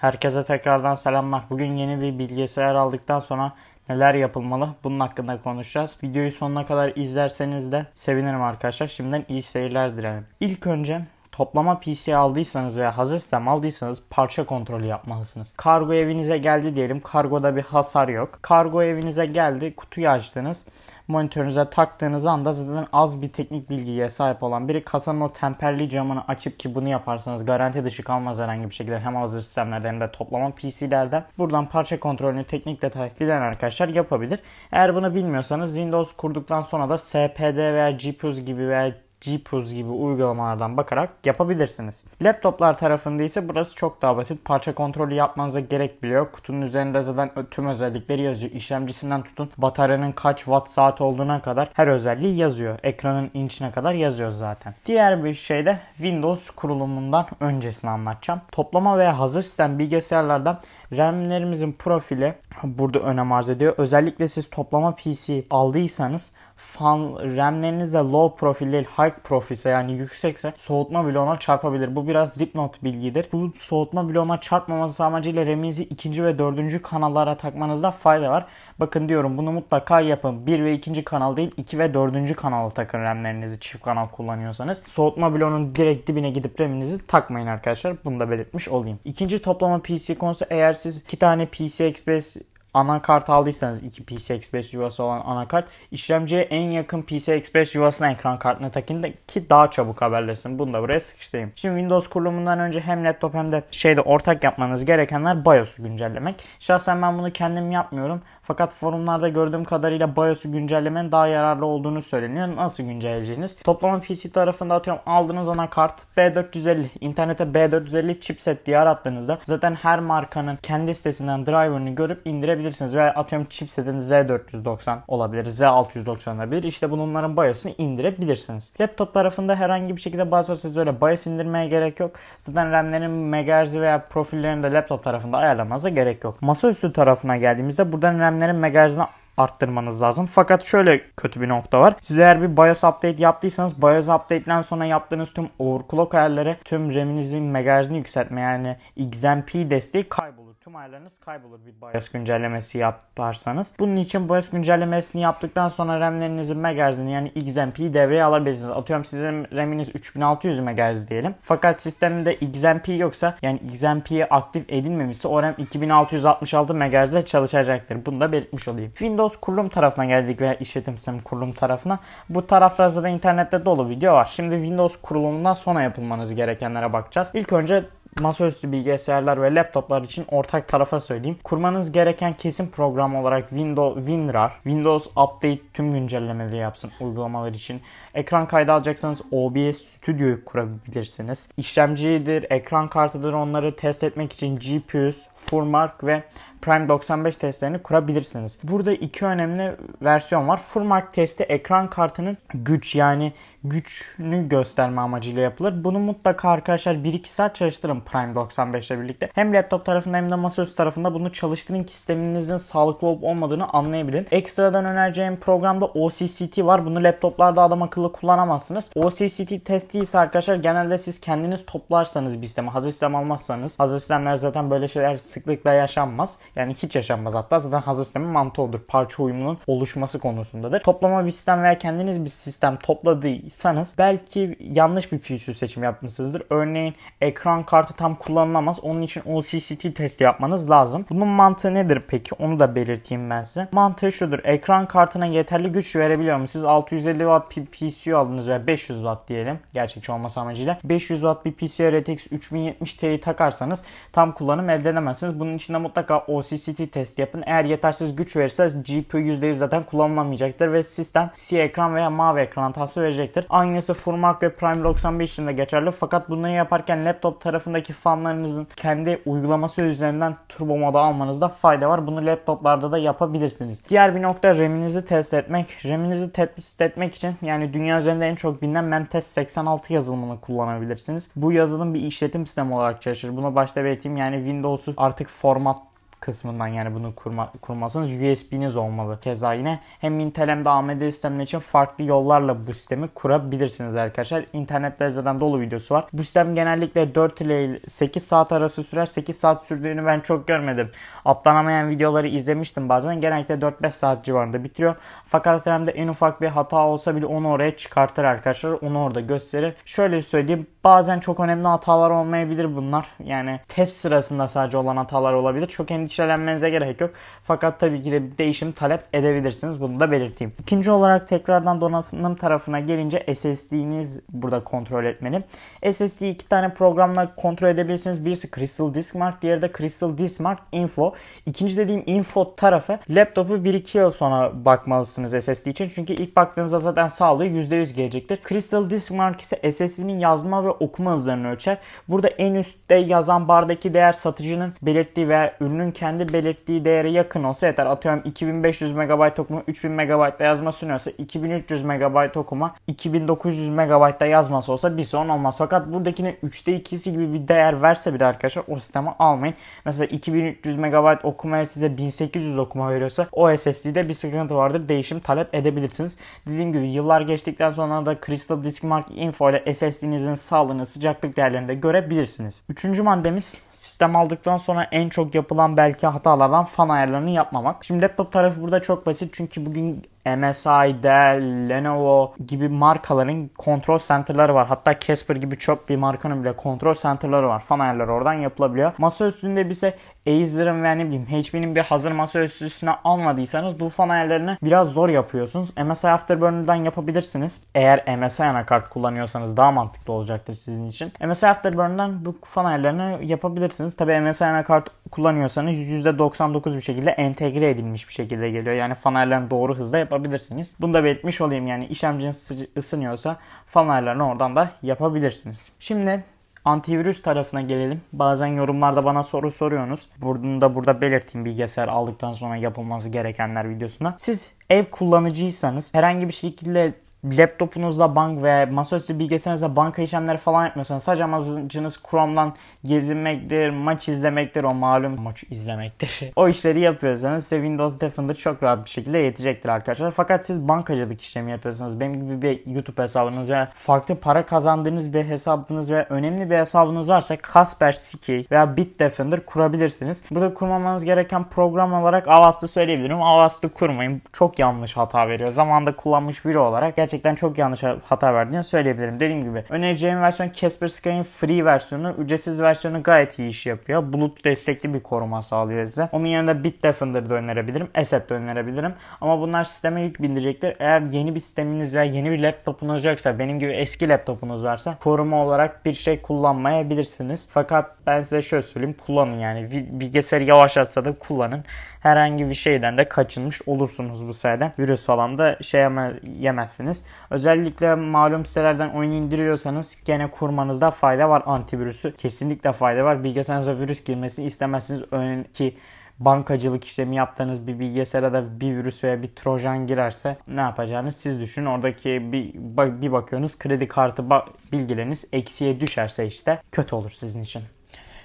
Herkese tekrardan selamlar. Bugün yeni bir bilgisayar aldıktan sonra neler yapılmalı bunun hakkında konuşacağız. Videoyu sonuna kadar izlerseniz de sevinirim arkadaşlar. Şimdiden iyi seyirler dilerim. İlk önce toplama PC aldıysanız veya hazır sistem aldıysanız parça kontrolü yapmalısınız. Kargo evinize geldi diyelim. Kargoda bir hasar yok. Kargo evinize geldi. Kutuyu açtınız. Monitörünüze taktığınız anda zaten az bir teknik bilgiye sahip olan biri kasanın o temperli camını açıp ki bunu yaparsanız garanti dışı kalmaz herhangi bir şekilde hem hazır sistemlerde hem de toplama PC'lerde. Buradan parça kontrolünü teknik detay bilen arkadaşlar yapabilir. Eğer bunu bilmiyorsanız Windows kurduktan sonra da SPD veya GPUs gibi veya GPUs gibi uygulamalardan bakarak yapabilirsiniz. Laptoplar tarafında ise burası çok daha basit. Parça kontrolü yapmanıza gerek bile yok. Kutunun üzerinde zaten tüm özellikleri yazıyor. İşlemcisinden tutun bataryanın kaç watt saat olduğuna kadar her özelliği yazıyor. Ekranın inçine kadar yazıyor zaten. Diğer bir şey de Windows kurulumundan öncesini anlatacağım. Toplama veya hazır sistem bilgisayarlardan RAM'lerimizin profili burada önem arz ediyor. Özellikle siz toplama PC aldıysanız fan RAM'leriniz de low profil değil high profilse yani yüksekse soğutma bloğuna çarpabilir. Bu biraz dipnot bilgidir. Bu soğutma bloğuna çarpmaması amacıyla reminizi ikinci ve dördüncü kanallara takmanızda fayda var. Bakın diyorum bunu mutlaka yapın. 1 ve 2. kanal değil 2 ve 4. kanalı takın remlerinizi. çift kanal kullanıyorsanız. Soğutma bloğunun direkt dibine gidip reminizi takmayın arkadaşlar. Bunu da belirtmiş olayım. İkinci toplama PC konusu eğer siz 2 tane PC Express anakart aldıysanız iki PCI Express yuvası olan anakart işlemciye en yakın PCI Express yuvasına ekran kartına takın da ki daha çabuk haberlersin Bunu da buraya sıkıştırayım. Şimdi Windows kurulumundan önce hem laptop hem de şeyde ortak yapmanız gerekenler BIOS'u güncellemek. Şahsen ben bunu kendim yapmıyorum. Fakat forumlarda gördüğüm kadarıyla BIOS'u güncellemenin daha yararlı olduğunu söyleniyor. Nasıl güncelleyeceğiniz? Toplama PC tarafında atıyorum aldığınız anakart B450 internete B450 chipset diye arattığınızda zaten her markanın kendi sitesinden driver'ını görüp indirebilirsiniz indirebilirsiniz. Veya atıyorum chipsetin Z490 olabilir, Z690 olabilir. İşte bunların BIOS'unu indirebilirsiniz. Laptop tarafında herhangi bir şekilde BIOS'u öyle BIOS indirmeye gerek yok. Zaten RAM'lerin MHz veya profillerini de laptop tarafında ayarlamanıza gerek yok. Masaüstü tarafına geldiğimizde buradan RAM'lerin MHz'ini arttırmanız lazım. Fakat şöyle kötü bir nokta var. Siz eğer bir BIOS update yaptıysanız BIOS update'den sonra yaptığınız tüm overclock ayarları tüm RAM'inizin MHz'ini yükseltme yani XMP desteği kayboluyor tüm ayarlarınız kaybolur bir BIOS güncellemesi yaparsanız. Bunun için BIOS güncellemesini yaptıktan sonra RAM'lerinizin megahertzini yani XMP'yi devreye alabilirsiniz. Atıyorum sizin RAM'iniz 3600 megahertz diyelim. Fakat sisteminde XMP yoksa yani XMP'ye aktif edilmemişse o RAM 2666 MHz'de çalışacaktır. Bunu da belirtmiş olayım. Windows kurulum tarafına geldik veya işletim sistemi kurulum tarafına. Bu tarafta zaten internette dolu video var. Şimdi Windows kurulumundan sonra yapılmanız gerekenlere bakacağız. İlk önce masaüstü bilgisayarlar ve laptoplar için ortak tarafa söyleyeyim. Kurmanız gereken kesin program olarak Windows WinRAR, Windows Update tüm güncellemeleri yapsın uygulamalar için. Ekran kaydı alacaksanız OBS Studio'yu kurabilirsiniz. İşlemcidir, ekran kartıdır onları test etmek için GPUs, Furmark ve Prime 95 testlerini kurabilirsiniz. Burada iki önemli versiyon var. Furmark testi ekran kartının güç yani güçünü gösterme amacıyla yapılır. Bunu mutlaka arkadaşlar 1-2 saat çalıştırın Prime 95 ile birlikte. Hem laptop tarafında hem de masaüstü tarafında bunu çalıştırın ki sisteminizin sağlıklı olup olmadığını anlayabilin. Ekstradan önereceğim programda OCCT var. Bunu laptoplarda adam akıllı kullanamazsınız. OCCT testi ise arkadaşlar genelde siz kendiniz toplarsanız bir sistemi hazır sistem almazsanız hazır sistemler zaten böyle şeyler sıklıkla yaşanmaz. Yani hiç yaşanmaz hatta. Zaten hazır sistemin mantığı odur. Parça uyumunun oluşması konusundadır. Toplama bir sistem veya kendiniz bir sistem topladıysanız belki yanlış bir PSU seçim yapmışsınızdır. Örneğin ekran kartı tam kullanılamaz. Onun için OCCT testi yapmanız lazım. Bunun mantığı nedir peki? Onu da belirteyim ben size. Mantığı şudur. Ekran kartına yeterli güç verebiliyor mu? Siz 650 watt bir PSU aldınız veya 500 watt diyelim. Gerçekçi olması amacıyla. 500 watt bir PSU RTX 3070 ti takarsanız tam kullanım elde edemezsiniz. Bunun için de mutlaka o OCCT test yapın. Eğer yetersiz güç verirse GPU %100 zaten kullanılamayacaktır ve sistem siyah ekran veya mavi ekran hatası verecektir. Aynısı Furmark ve Prime 95 için de geçerli fakat bunları yaparken laptop tarafındaki fanlarınızın kendi uygulaması üzerinden turbo moda almanızda fayda var. Bunu laptoplarda da yapabilirsiniz. Diğer bir nokta RAM'inizi test etmek. RAM'inizi test etmek için yani dünya üzerinde en çok bilinen Memtest 86 yazılımını kullanabilirsiniz. Bu yazılım bir işletim sistemi olarak çalışır. Buna başta belirteyim yani Windows'u artık format kısmından yani bunu kurma, kurmasanız USB'niz olmalı. Keza yine hem Intel hem de AMD sistemler için farklı yollarla bu sistemi kurabilirsiniz arkadaşlar. İnternette zaten dolu videosu var. Bu sistem genellikle 4 ile 8 saat arası sürer. 8 saat sürdüğünü ben çok görmedim. Atlanamayan videoları izlemiştim bazen. Genellikle 4-5 saat civarında bitiriyor. Fakat RAM'de en ufak bir hata olsa bile onu oraya çıkartır arkadaşlar. Onu orada gösterir. Şöyle söyleyeyim. Bazen çok önemli hatalar olmayabilir bunlar. Yani test sırasında sadece olan hatalar olabilir. Çok endişe endişelenmenize gerek yok. Fakat tabii ki de bir değişim talep edebilirsiniz. Bunu da belirteyim. İkinci olarak tekrardan donanım tarafına gelince SSD'niz burada kontrol etmeli. SSD iki tane programla kontrol edebilirsiniz. Birisi Crystal Disk Mark, diğeri de Crystal Disk Mark Info. İkinci dediğim Info tarafı laptopu 1-2 yıl sonra bakmalısınız SSD için. Çünkü ilk baktığınızda zaten sağlığı %100 gelecektir. Crystal Disk Mark ise SSD'nin yazma ve okuma hızlarını ölçer. Burada en üstte yazan bardaki değer satıcının belirttiği veya ürünün kendi belirttiği değere yakın olsa yeter. Atıyorum 2500 MB okuma 3000 MB'da yazma sunuyorsa 2300 MB okuma 2900 MB'da yazması olsa bir sorun olmaz. Fakat buradakine 3'te 2'si gibi bir değer verse bir arkadaşlar o sistemi almayın. Mesela 2300 MB okumaya size 1800 okuma veriyorsa o SSD'de bir sıkıntı vardır. Değişim talep edebilirsiniz. Dediğim gibi yıllar geçtikten sonra da Crystal Disk Mark Info ile SSD'nizin sağlığını sıcaklık değerlerinde görebilirsiniz. Üçüncü maddemiz sistem aldıktan sonra en çok yapılan belge belki hatalardan fan ayarlarını yapmamak. Şimdi laptop tarafı burada çok basit çünkü bugün MSI, Lenovo gibi markaların kontrol center'ları var. Hatta Casper gibi çöp bir markanın bile kontrol center'ları var. Fan ayarları oradan yapılabiliyor. Masa üstünde bize Acer'ın veya ne bileyim HP'nin bir hazır masaüstü üstüne almadıysanız bu fan ayarlarını biraz zor yapıyorsunuz. MSI Afterburner'dan yapabilirsiniz. Eğer MSI anakart kullanıyorsanız daha mantıklı olacaktır sizin için. MSI Afterburner'dan bu fan ayarlarını yapabilirsiniz. Tabi MSI anakart kullanıyorsanız %99 bir şekilde entegre edilmiş bir şekilde geliyor. Yani fan ayarlarını doğru hızda yapabilirsiniz yapabilirsiniz. Bunu da belirtmiş olayım yani işlemciniz ısınıyorsa fanlarlarını oradan da yapabilirsiniz. Şimdi Antivirüs tarafına gelelim. Bazen yorumlarda bana soru soruyorsunuz. Bunu da burada belirteyim bilgisayar aldıktan sonra yapılması gerekenler videosunda. Siz ev kullanıcıysanız herhangi bir şekilde laptopunuzla bank ve masaüstü bilgisayarınızla banka işlemleri falan yapmıyorsanız sadece amacınız Chrome'dan gezinmektir, maç izlemektir, o malum maç izlemektir. o işleri yapıyorsanız size Windows Defender çok rahat bir şekilde yetecektir arkadaşlar. Fakat siz bankacılık işlemi yapıyorsanız benim gibi bir YouTube hesabınız ve farklı para kazandığınız bir hesabınız ve önemli bir hesabınız varsa Kaspersky veya Bitdefender kurabilirsiniz. Burada kurmamanız gereken program olarak Avast'ı söyleyebilirim. Avast'ı kurmayın. Çok yanlış hata veriyor. Zamanında kullanmış biri olarak gerçekten çok yanlış hata verdiğini söyleyebilirim. Dediğim gibi önereceğim versiyon Kaspersky'in free versiyonu. Ücretsiz versiyonu gayet iyi iş yapıyor. Bulut destekli bir koruma sağlıyor size. Onun yanında Bitdefender de önerebilirim. Asset de önerebilirim. Ama bunlar sisteme yük bindirecektir. Eğer yeni bir sisteminiz veya yeni bir laptopunuz yoksa benim gibi eski laptopunuz varsa koruma olarak bir şey kullanmayabilirsiniz. Fakat ben size şöyle söyleyeyim kullanın yani. Bilgisayarı yavaşlatsa da kullanın. Herhangi bir şeyden de kaçınmış olursunuz bu sayede. Virüs falan da şey yemezsiniz. Özellikle malum sitelerden oyun indiriyorsanız gene kurmanızda fayda var antivirüsü. Kesinlikle fayda var. Bilgisayarınıza virüs girmesini istemezsiniz. Örneğin ki bankacılık işlemi yaptığınız bir bilgisayara da bir virüs veya bir trojan girerse ne yapacağınız siz düşünün. Oradaki bir, bir bakıyorsunuz kredi kartı bilgileriniz eksiye düşerse işte kötü olur sizin için.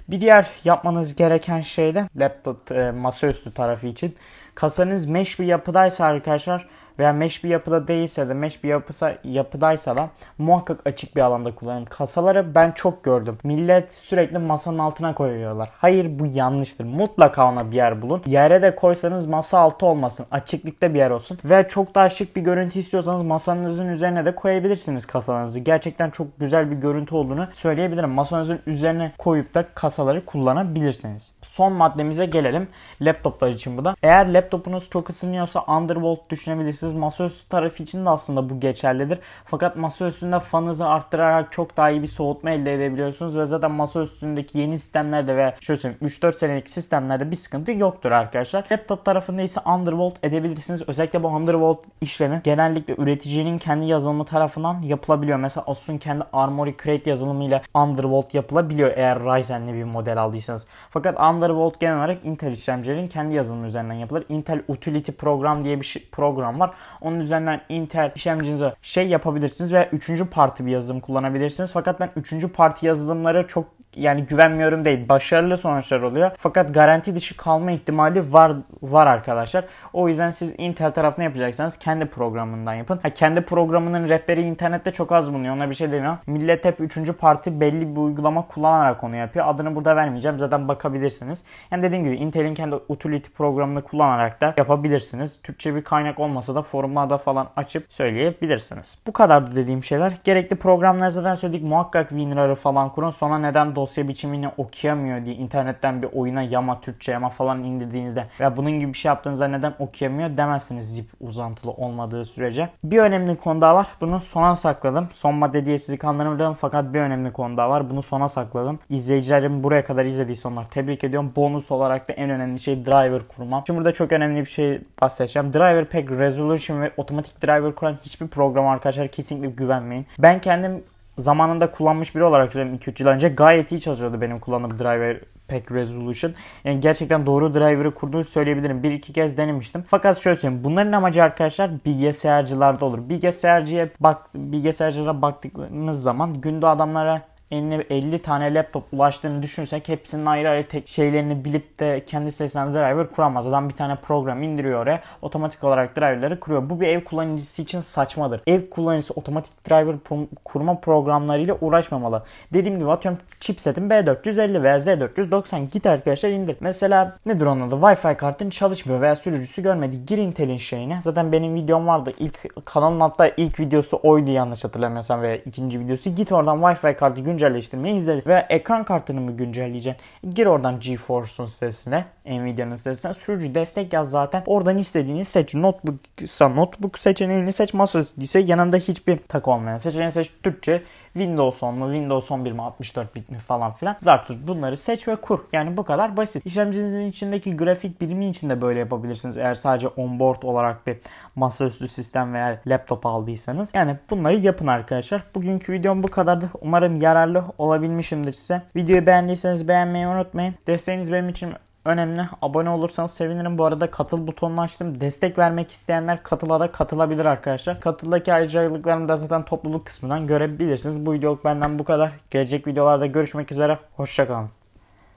Bir diğer yapmanız gereken şey de laptop e, masaüstü tarafı için kasanız mesh bir yapıdaysa arkadaşlar veya mesh bir yapıda değilse de mesh bir yapısa, yapıdaysa da muhakkak açık bir alanda kullanın. Kasaları ben çok gördüm. Millet sürekli masanın altına koyuyorlar. Hayır bu yanlıştır. Mutlaka ona bir yer bulun. Yere de koysanız masa altı olmasın. Açıklıkta bir yer olsun. Ve çok daha şık bir görüntü istiyorsanız masanızın üzerine de koyabilirsiniz kasalarınızı. Gerçekten çok güzel bir görüntü olduğunu söyleyebilirim. Masanızın üzerine koyup da kasaları kullanabilirsiniz. Son maddemize gelelim. Laptoplar için bu da. Eğer laptopunuz çok ısınıyorsa Undervolt düşünebilirsiniz ücretsiz. Masaüstü tarafı için de aslında bu geçerlidir. Fakat masaüstünde fanınızı arttırarak çok daha iyi bir soğutma elde edebiliyorsunuz ve zaten masaüstündeki yeni sistemlerde ve şöyle söyleyeyim 3-4 senelik sistemlerde bir sıkıntı yoktur arkadaşlar. Laptop tarafında ise undervolt edebilirsiniz. Özellikle bu undervolt işlemi genellikle üreticinin kendi yazılımı tarafından yapılabiliyor. Mesela Asus'un kendi Armory Crate yazılımıyla undervolt yapılabiliyor eğer Ryzen'li bir model aldıysanız. Fakat undervolt genel olarak Intel işlemcilerin kendi yazılımı üzerinden yapılır. Intel Utility Program diye bir şey, program var. Onun üzerinden Intel işlemcinize şey yapabilirsiniz ve üçüncü parti bir yazılım kullanabilirsiniz. Fakat ben üçüncü parti yazılımları çok yani güvenmiyorum değil. Başarılı sonuçlar oluyor. Fakat garanti dışı kalma ihtimali var var arkadaşlar. O yüzden siz Intel tarafını yapacaksanız kendi programından yapın. Ha, kendi programının rehberi internette çok az bulunuyor. Ona bir şey demiyor. Millet hep 3. parti belli bir uygulama kullanarak onu yapıyor. Adını burada vermeyeceğim. Zaten bakabilirsiniz. Yani dediğim gibi Intel'in kendi utility programını kullanarak da yapabilirsiniz. Türkçe bir kaynak olmasa da forumlarda falan açıp söyleyebilirsiniz. Bu kadardı dediğim şeyler. Gerekli programlar zaten söyledik. Muhakkak WinRAR'ı falan kurun. Sonra neden dost dosya biçimini okuyamıyor diye internetten bir oyuna yama, Türkçe yama falan indirdiğinizde veya bunun gibi bir şey yaptığınızda neden okuyamıyor demezsiniz zip uzantılı olmadığı sürece. Bir önemli konu daha var. Bunu sona sakladım. Son madde diye sizi kandırmadım fakat bir önemli konu daha var. Bunu sona sakladım. İzleyicilerim buraya kadar izlediyse onlar tebrik ediyorum. Bonus olarak da en önemli şey driver kurmam. Şimdi burada çok önemli bir şey bahsedeceğim. Driver pek resolution ve otomatik driver kuran hiçbir program arkadaşlar kesinlikle güvenmeyin. Ben kendim zamanında kullanmış biri olarak söyleyeyim 2-3 yıl önce gayet iyi çalışıyordu benim kullandığım driver Pack Resolution. Yani gerçekten doğru driver'ı kurduğunu söyleyebilirim. Bir iki kez denemiştim. Fakat şöyle söyleyeyim. Bunların amacı arkadaşlar bilgisayarcılarda olur. Bilgisayarcıya bak, bilgisayarcılara baktığınız zaman günde adamlara eline 50 tane laptop ulaştığını düşünürsek hepsinin ayrı ayrı tek şeylerini bilip de kendi sesinden driver kuramaz. Adam bir tane program indiriyor oraya otomatik olarak driverları kuruyor. Bu bir ev kullanıcısı için saçmadır. Ev kullanıcısı otomatik driver kurma programlarıyla uğraşmamalı. Dediğim gibi atıyorum chipsetin B450 veya Z490 git arkadaşlar indir. Mesela nedir onun adı? Wi-Fi kartın çalışmıyor veya sürücüsü görmedi. Gir Intel'in şeyine. Zaten benim videom vardı. İlk kanalın hatta ilk videosu oydu yanlış hatırlamıyorsam veya ikinci videosu. Git oradan Wi-Fi kartı gün güncelleştirmeyi izle ve ekran kartını mı güncelleyeceksin? Gir oradan GeForce'un sitesine, Nvidia'nın sitesine sürücü destek yaz zaten. Oradan istediğini seç. Notebook ise notebook seçeneğini seç. Masaüstü ise yanında hiçbir tak olmayan seçeneği seç. Türkçe Windows 10 mu, Windows 11 mi, 64 bit mi falan filan. Zartuz bunları seç ve kur. Yani bu kadar basit. İşlemcinizin içindeki grafik birimi için de böyle yapabilirsiniz. Eğer sadece onboard olarak bir masaüstü sistem veya laptop aldıysanız. Yani bunları yapın arkadaşlar. Bugünkü videom bu kadardı. Umarım yararlı olabilmişimdir size. Videoyu beğendiyseniz beğenmeyi unutmayın. Desteğiniz benim için önemli. Abone olursanız sevinirim. Bu arada katıl butonunu açtım. Destek vermek isteyenler katılada katılabilir arkadaşlar. Katıldaki ayrıcalıklarımı da zaten topluluk kısmından görebilirsiniz. Bu videoluk benden bu kadar. Gelecek videolarda görüşmek üzere. Hoşçakalın.